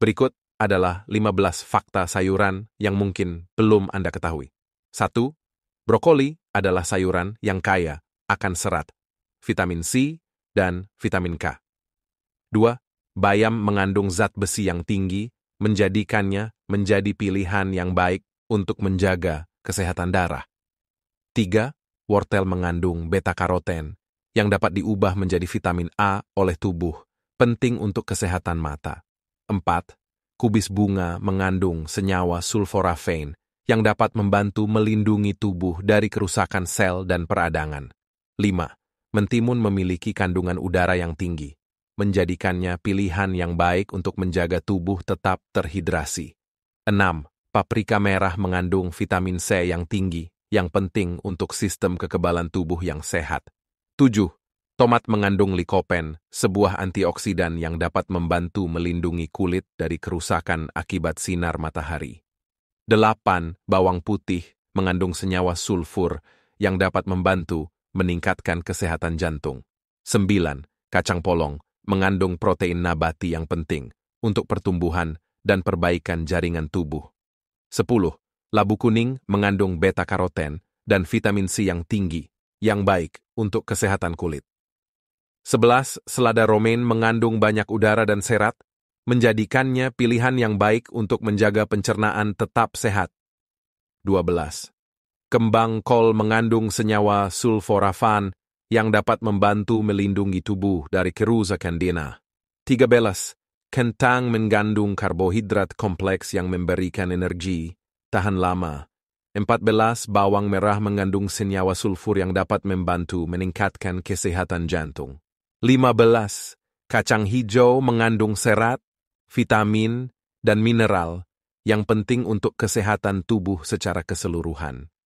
Berikut adalah 15 fakta sayuran yang mungkin belum Anda ketahui. 1. Brokoli adalah sayuran yang kaya akan serat, vitamin C, dan vitamin K. 2. Bayam mengandung zat besi yang tinggi, menjadikannya menjadi pilihan yang baik untuk menjaga kesehatan darah. 3. Wortel mengandung beta-karoten yang dapat diubah menjadi vitamin A oleh tubuh, penting untuk kesehatan mata. 4. Kubis bunga mengandung senyawa sulforafen yang dapat membantu melindungi tubuh dari kerusakan sel dan peradangan. 5. Mentimun memiliki kandungan udara yang tinggi, menjadikannya pilihan yang baik untuk menjaga tubuh tetap terhidrasi. 6. Paprika merah mengandung vitamin C yang tinggi, yang penting untuk sistem kekebalan tubuh yang sehat. 7. Tomat mengandung likopen, sebuah antioksidan yang dapat membantu melindungi kulit dari kerusakan akibat sinar matahari. Delapan, Bawang putih mengandung senyawa sulfur yang dapat membantu meningkatkan kesehatan jantung. Sembilan, Kacang polong mengandung protein nabati yang penting untuk pertumbuhan dan perbaikan jaringan tubuh. Sepuluh, Labu kuning mengandung beta-karoten dan vitamin C yang tinggi, yang baik untuk kesehatan kulit. 11. Selada romaine mengandung banyak udara dan serat, menjadikannya pilihan yang baik untuk menjaga pencernaan tetap sehat. 12. Kembang kol mengandung senyawa sulforafan yang dapat membantu melindungi tubuh dari kerusakan candina. 13. Kentang mengandung karbohidrat kompleks yang memberikan energi, tahan lama. 14. Bawang merah mengandung senyawa sulfur yang dapat membantu meningkatkan kesehatan jantung. 15. Kacang hijau mengandung serat, vitamin, dan mineral yang penting untuk kesehatan tubuh secara keseluruhan.